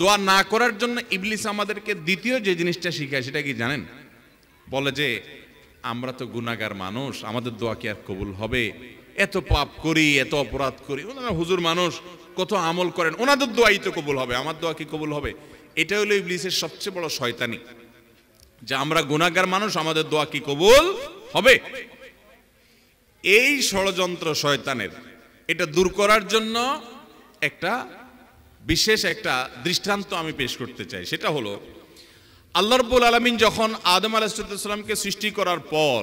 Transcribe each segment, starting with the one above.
দোয়া না করার জন্য ইবলিস আমাদেরকে দ্বিতীয় যে জিনিসটা শিখায় সেটা কি জানেন বলে যে আমরা তো গুণাগার মানুষ আমাদের দোয়া কি আর কবুল হবে এত পাপ করি এত অপরাধ করি ওনারা হুজুর মানুষ কত আমল করেন ওনাদের দোয়াই তো কবুল হবে আমার দোয়া কি কবুল হবে এটা হলো ইবলিসের সবচেয়ে বড় শয়তানি যে আমরা গুণাগার মানুষ আমাদের দোয়া কি কবুল হবে এই ষড়যন্ত্র শয়তানের এটা দূর করার জন্য একটা বিশেষ একটা দৃষ্টান্ত আমি পেশ করতে চাই সেটা হলো আল্লাহ রব্বুল আলমিন যখন আদম আলাহিসাল্লামকে সৃষ্টি করার পর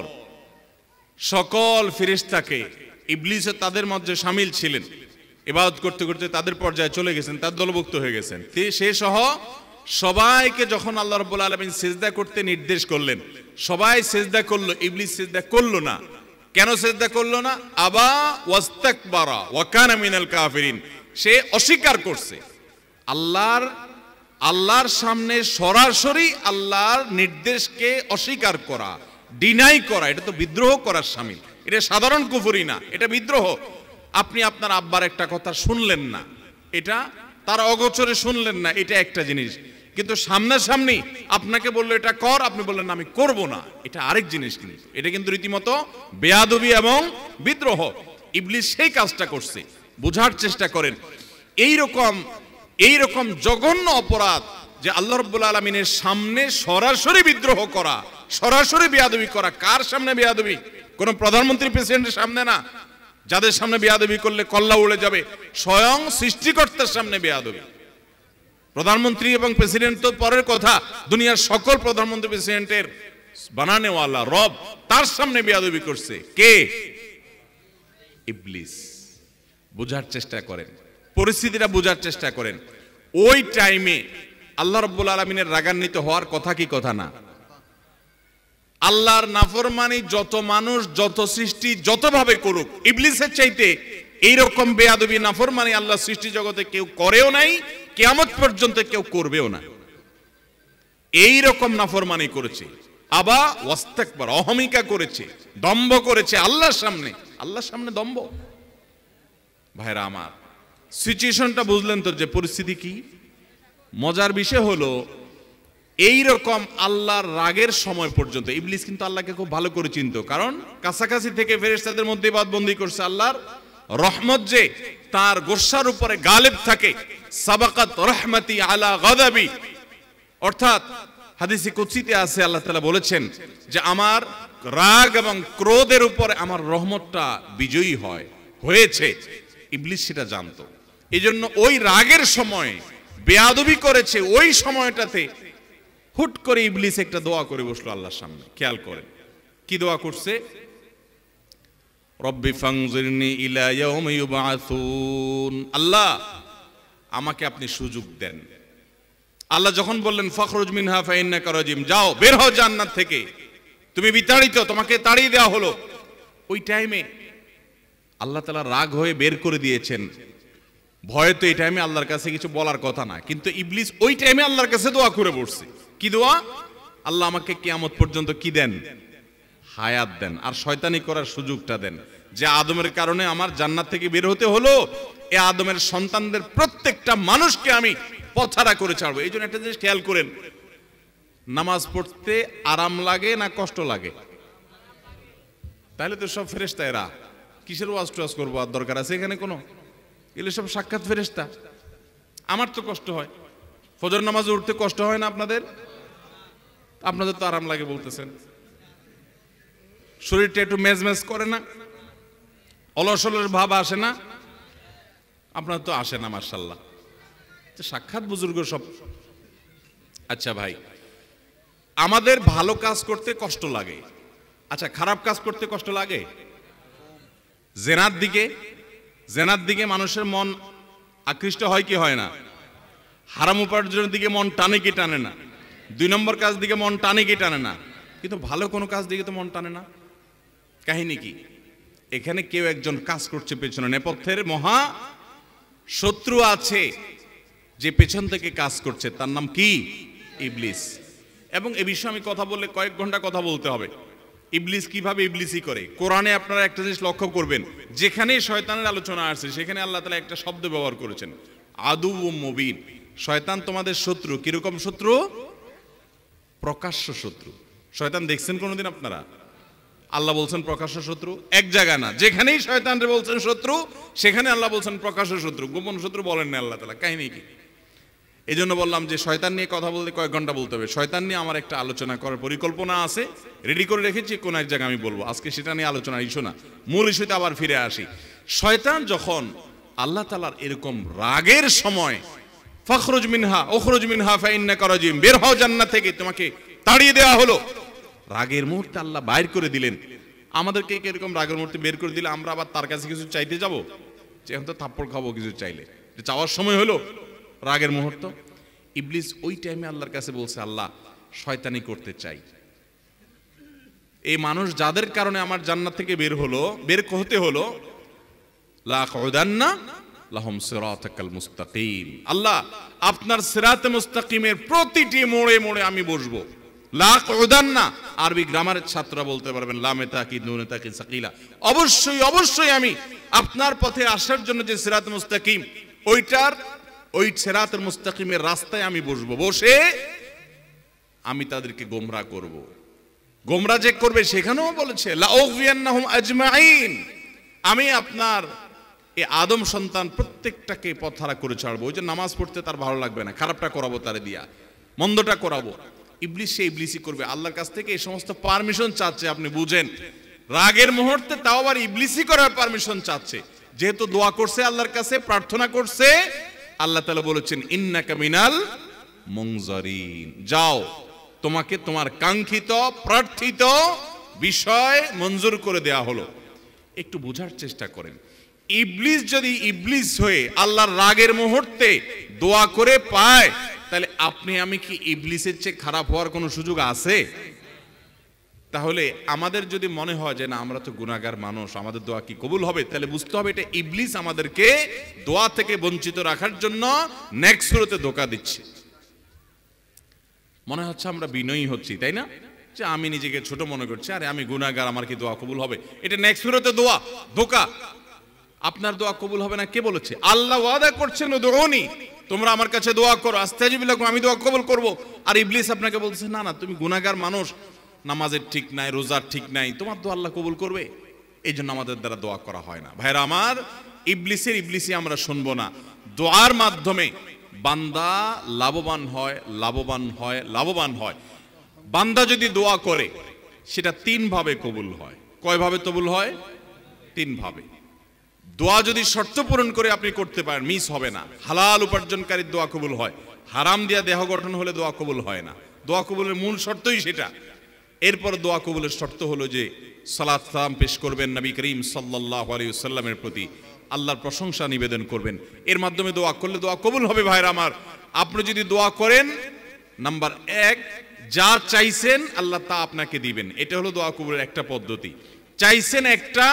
সকল ফিরিস্তাকে ইবলিসে তাদের মধ্যে সামিল ছিলেন এবাদত করতে করতে তাদের পর্যায়ে চলে গেছেন তার দলভুক্ত হয়ে গেছেন সে সহ সবাইকে যখন আল্লাহ রব্বুল আলমিন সেজদা করতে নির্দেশ করলেন সবাই সেজদা করলো ইবলিস সেজদা করলো না কেন সেজদা করলো না আবা ওয়াস্তাকবারা ওয়াকানা মিনাল কাফিরিন সে অস্বীকার করছে আল্লাহর আল্লাহর সামনে সরাসরি আল্লাহর নির্দেশকে অস্বীকার করা ডিনাই করা এটা তো বিদ্রোহ করার সামিল এটা সাধারণ কুফুরি না এটা বিদ্রোহ আপনি আপনার আব্বার একটা কথা শুনলেন না এটা তার অগোচরে শুনলেন না এটা একটা জিনিস কিন্তু সামনাসামনি আপনাকে বললো এটা কর আপনি বললেন আমি করব না এটা আরেক জিনিস কিন্তু এটা কিন্তু রীতিমতো বেয়াদবি এবং বিদ্রোহ ইবলিস সেই কাজটা করছে বোঝার চেষ্টা করেন এই রকম এই রকম জঘন্য অপরাধ যে আল্লাহ রব্বুল আলমিনের সামনে সরাসরি বিদ্রোহ করা সরাসরি বিয়াদবি করা কার সামনে বেয়াদবি কোন প্রধানমন্ত্রী প্রেসিডেন্টের সামনে না যাদের সামনে বিয়াদবি করলে কল্লা উড়ে যাবে স্বয়ং সৃষ্টিকর্তার সামনে বেয়াদবি প্রধানমন্ত্রী এবং প্রেসিডেন্ট তো পরের কথা দুনিয়ার সকল প্রধানমন্ত্রী প্রেসিডেন্টের বানানেওয়ালা রব তার সামনে বিয়াদবি করছে কে ইবলিস বোঝার চেষ্টা করেন পরিস্থিতিটা বোঝার চেষ্টা করেন ওই টাইমে আল্লাহ রব্বুল আলমিনের রাগান্বিত হওয়ার কথা কি কথা না আল্লাহর নাফরমানি যত মানুষ যত সৃষ্টি যতভাবে করুক ইবলিসের চাইতে এইরকম বেয়াদবি নাফরমানি আল্লাহ সৃষ্টি জগতে কেউ করেও নাই কেয়ামত পর্যন্ত কেউ করবেও না এই রকম নাফরমানি করেছে আবা ওয়াস্তাকবার অহমিকা করেছে দম্ভ করেছে আল্লাহর সামনে আল্লাহর সামনে দম্ভ ভাইরা আমার সিচুয়েশনটা বুঝলেন তো যে পরিস্থিতি কি মজার বিষয় হলো এই রকম আল্লাহর রাগের সময় পর্যন্ত ইবলিস কিন্তু আল্লাহকে খুব ভালো করে চিনত কারণ কাছাকাছি থেকে ফেরেস্তাদের মধ্যে বাদবন্দি করছে আল্লাহর রহমত যে তার গোসার উপরে গালেব থাকে সাবাকাত রহমাতি আলা গদাবি অর্থাৎ হাদিসি কুচিতে আছে আল্লাহ তালা বলেছেন যে আমার রাগ এবং ক্রোধের উপরে আমার রহমতটা বিজয়ী হয় হয়েছে ইবলিস সেটা জানতো এজন্য ওই রাগের সময় বেয়াদবি করেছে ওই সময়টাতে হুট করে ইবলিস একটা দোয়া করে বসলো আল্লাহর সামনে খেয়াল করেন কি দোয়া করছে রব্বি ফাংজিরনি ইলা ইয়াউমি ইউবাসুন আল্লাহ আমাকে আপনি সুযোগ দেন আল্লাহ যখন বললেন ফখরুজ মিনহা ফাইন্নাকা রাজিম যাও বের হও জান্নাত থেকে তুমি বিতাড়িত তোমাকে তাড়িয়ে দেওয়া হলো ওই টাইমে আল্লাহ তাআলা রাগ হয়ে বের করে দিয়েছেন ভয়ে তো এই টাইমে আল্লাহর কাছে কিছু বলার কথা না কিন্তু ইবলিস ওই টাইমে আল্লাহর কাছে দোয়া করে পড়ছে কি দোয়া আল্লাহ আমাকে কিয়ামত পর্যন্ত কি দেন হায়াত দেন আর শয়তানি করার সুযোগটা দেন যে আদমের কারণে আমার জান্নাত থেকে বের হতে হলো এ আদমের সন্তানদের প্রত্যেকটা মানুষকে আমি পথারা করে ছাড়বো এই জন্য একটা জিনিস খেয়াল করেন নামাজ পড়তে আরাম লাগে না কষ্ট লাগে তাহলে তো সব ফেরেস্তা এরা কিসের ওয়াজ টোয়াজ করবো আর দরকার আছে এখানে কোনো এগুলো সব সাক্ষাৎ ফেরেস্তা আমার তো কষ্ট হয় ফজর নামাজে উঠতে কষ্ট হয় না আপনাদের আপনাদের তো আরাম লাগে বলতেছেন শরীরটা একটু মেজমেজ করে না অলস অলস ভাব আসে না আপনার তো আসে না মার্শাল্লাহ সাক্ষাৎ বুজুর্গ সব আচ্ছা ভাই আমাদের ভালো কাজ করতে কষ্ট লাগে আচ্ছা খারাপ কাজ করতে কষ্ট লাগে জেনার দিকে জেনার দিকে মানুষের মন আকৃষ্ট হয় কি হয় না হারাম উপার্জনের দিকে মন টানে কি টানে না দুই নম্বর কাজ দিকে মন টানে কি টানে না কিন্তু ভালো কোনো কাজ দিকে তো মন টানে না কাহিনী কি এখানে কেউ একজন কাজ করছে পেছনে নেপথ্যের মহা শত্রু আছে যে পেছন থেকে কাজ করছে তার নাম কি ইবলিস এবং এ বিষয়ে আমি কথা বললে কয়েক ঘন্টা কথা বলতে হবে ইবলিস কিভাবে ইবলিসই করে কোরআনে আপনারা একটা জিনিস লক্ষ্য করবেন যেখানেই শয়তানের আলোচনা আসছে সেখানে আল্লাহ তালা একটা শব্দ ব্যবহার করেছেন আদু ও মবিন শয়তান তোমাদের শত্রু কিরকম শত্রু প্রকাশ্য শত্রু শয়তান দেখছেন কোনোদিন আপনারা আল্লাহ বলছেন প্রকাশ্য শত্রু এক জায়গা না যেখানেই শয়তান বলছেন শত্রু সেখানে আল্লাহ বলছেন প্রকাশ্য শত্রু গোপন শত্রু বলেন না আল্লাহ তালা কাহিনী কি এই জন্য বললাম যে শয়তান নিয়ে কথা বলতে কয়েক ঘন্টা বলতে হবে শয়তান নিয়ে আমার একটা আলোচনা করার পরিকল্পনা আছে রেডি করে রেখেছি কোনো এক জায়গায় আমি বলবো আজকে সেটা নিয়ে আলোচনা ইস্যু না মূল ইস্যুতে আবার ফিরে আসি শয়তান যখন আল্লাহ তালার এরকম রাগের সময় ফখরুজ মিনহা ওখরুজ মিনহা ফাইন্না করজিম বের হও জান্নাত থেকে তোমাকে তাড়িয়ে দেওয়া হলো রাগের মুহূর্তে আল্লাহ বাইর করে দিলেন আমাদেরকে এরকম রাগের মুহূর্তে বের করে দিলে আমরা আবার তার কাছে কিছু চাইতে যাবো যে এখন তো থাপ্পড় খাবো কিছু চাইলে চাওয়ার সময় হলো রাগের মুহূর্ত ইবলিস ওই টাইমে আল্লাহর কাছে বলছে আল্লাহ শয়তানি করতে চাই এই মানুষ যাদের কারণে আমার জান্নাত থেকে বের হলো বের হতে হলো লাহদান্না লাহম সিরাতাকাল মুস্তাকিম আল্লাহ আপনার সিরাতে মুস্তাকিমের প্রতিটি মোড়ে মোড়ে আমি বসবো লাখ উদান্না আরবি গ্রামারের ছাত্ররা বলতে পারবেন লামে তাকি নুনে তাকি সাকিলা অবশ্যই অবশ্যই আমি আপনার পথে আসার জন্য যে সিরাত মুস্তাকিম ওইটার ওই ছেরাতের মুস্তাকিমের রাস্তায় আমি বসব বসে আমি তাদেরকে গোমরা করব। গোমরা যে করবে সেখানেও বলেছে আমি আপনার এই আদম সন্তান প্রত্যেকটাকে পথারা করে ছাড়বো ওই যে নামাজ পড়তে তার ভালো লাগবে না খারাপটা করাবো তার দিয়া মন্দটা করাবো ইবলিশ সে ইবলিশই করবে আল্লাহর কাছ থেকে এই সমস্ত পারমিশন চাচ্ছে আপনি বুঝেন রাগের মুহূর্তে তাও আবার ইবলিসি করার পারমিশন চাচ্ছে যেহেতু দোয়া করছে আল্লাহর কাছে প্রার্থনা করছে আল্লাহ তালা বলেছেন ইন্না কামিনাল মংজারিন যাও তোমাকে তোমার কাঙ্ক্ষিত প্রার্থিত বিষয় মঞ্জুর করে দেয়া হলো একটু বোঝার চেষ্টা করেন ইবলিস যদি ইবলিস হয়ে আল্লাহর রাগের মুহূর্তে দোয়া করে পায় তাহলে আপনি আমি কি ইবলিসের চেয়ে খারাপ হওয়ার কোনো সুযোগ আছে তাহলে আমাদের যদি মনে হয় যে না আমরা তো গুণাগার মানুষ আমাদের দোয়া কি কবুল হবে তাহলে বুঝতে হবে এটা ইবলিস আমাদেরকে দোয়া থেকে বঞ্চিত রাখার জন্য নেক্সট সুরতে ধোকা দিচ্ছে মনে হচ্ছে আমরা বিনয়ী হচ্ছি তাই না যে আমি নিজেকে ছোট মনে করছি আরে আমি গুণাগার আমার কি দোয়া কবুল হবে এটা নেক্সট সুরতে দোয়া ধোকা আপনার দোয়া কবুল হবে না কে বলেছে আল্লাহ ওয়াদা করছেন দোয়নি তোমরা আমার কাছে দোয়া করো আস্তে আস্তাজিবিল্লাহ আমি দোয়া কবুল করব আর ইবলিস আপনাকে বলছে না না তুমি গুণাগার মানুষ নামাজের ঠিক নাই রোজার ঠিক নাই তোমার তো আল্লাহ কবুল করবে এই জন্য আমাদের দ্বারা দোয়া করা হয় না ভাইরা আমার ইবলিসের ইবলিসি আমরা শুনবো না দোয়ার মাধ্যমে বান্দা লাভবান হয় লাভবান হয় লাভবান হয় বান্দা যদি দোয়া করে সেটা তিনভাবে কবুল হয় কয়ভাবে কবুল হয় তিনভাবে দোয়া যদি শর্ত পূরণ করে আপনি করতে পারেন মিস হবে না হালাল উপার্জনকারীর দোয়া কবুল হয় হারাম দিয়া দেহ গঠন হলে দোয়া কবুল হয় না দোয়া কবুলের মূল শর্তই সেটা এরপর দোয়া কবুলের শর্ত হলো যে সালাত সালাম পেশ করবেন নবী করিম সাল্লাহ আলিয়াল্লামের প্রতি আল্লাহর প্রশংসা নিবেদন করবেন এর মাধ্যমে দোয়া করলে দোয়া কবুল হবে ভাইরা আমার আপনি যদি দোয়া করেন নাম্বার এক যা চাইছেন আল্লাহ তা আপনাকে দিবেন এটা হলো দোয়া কবুলের একটা পদ্ধতি চাইছেন একটা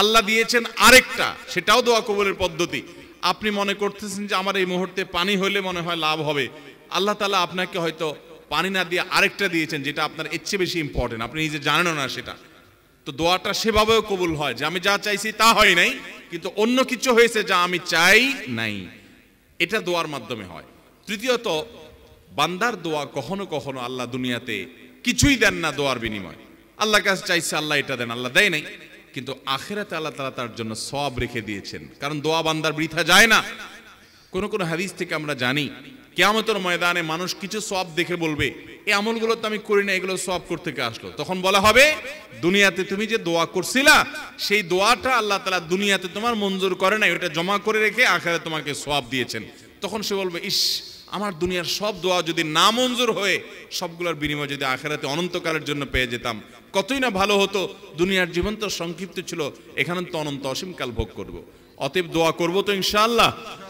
আল্লাহ দিয়েছেন আরেকটা সেটাও দোয়া কবুলের পদ্ধতি আপনি মনে করতেছেন যে আমার এই মুহূর্তে পানি হলে মনে হয় লাভ হবে আল্লাহ তালা আপনাকে হয়তো পানি না দিয়ে আরেকটা দিয়েছেন যেটা আপনার এর চেয়ে বেশি ইম্পর্টেন্ট আপনি নিজে জানেনও না সেটা তো দোয়াটা সেভাবেও কবুল হয় যে আমি যা চাইছি তা হয় নাই কিন্তু অন্য কিছু হয়েছে যা আমি চাই নাই এটা দোয়ার মাধ্যমে হয় তৃতীয়ত বান্দার দোয়া কখনো কখনো আল্লাহ দুনিয়াতে কিছুই দেন না দোয়ার বিনিময় আল্লাহ কাছে চাইছে আল্লাহ এটা দেন আল্লাহ দেয় নাই কিন্তু আখেরাতে আল্লাহ তালা তার জন্য সব রেখে দিয়েছেন কারণ দোয়া বান্দার বৃথা যায় না কোনো কোনো হাদিস থেকে আমরা জানি কেয়ামতের ময়দানে মানুষ কিছু সব দেখে বলবে এই আমলগুলো তো আমি করি না এগুলো সব করতে আসলো তখন বলা হবে দুনিয়াতে তুমি যে দোয়া করছিলা সেই দোয়াটা আল্লাহ তালা দুনিয়াতে তোমার মঞ্জুর করে নাই ওটা জমা করে রেখে আখেরে তোমাকে সব দিয়েছেন তখন সে বলবে ইস আমার দুনিয়ার সব দোয়া যদি না মঞ্জুর হয়ে সবগুলোর বিনিময় যদি আখেরাতে অনন্তকালের জন্য পেয়ে যেতাম কতই না ভালো হতো দুনিয়ার জীবন তো সংক্ষিপ্ত ছিল এখানে তো অনন্ত অসীমকাল ভোগ করব। অতএব দোয়া করব তো ইনশাআল্লাহ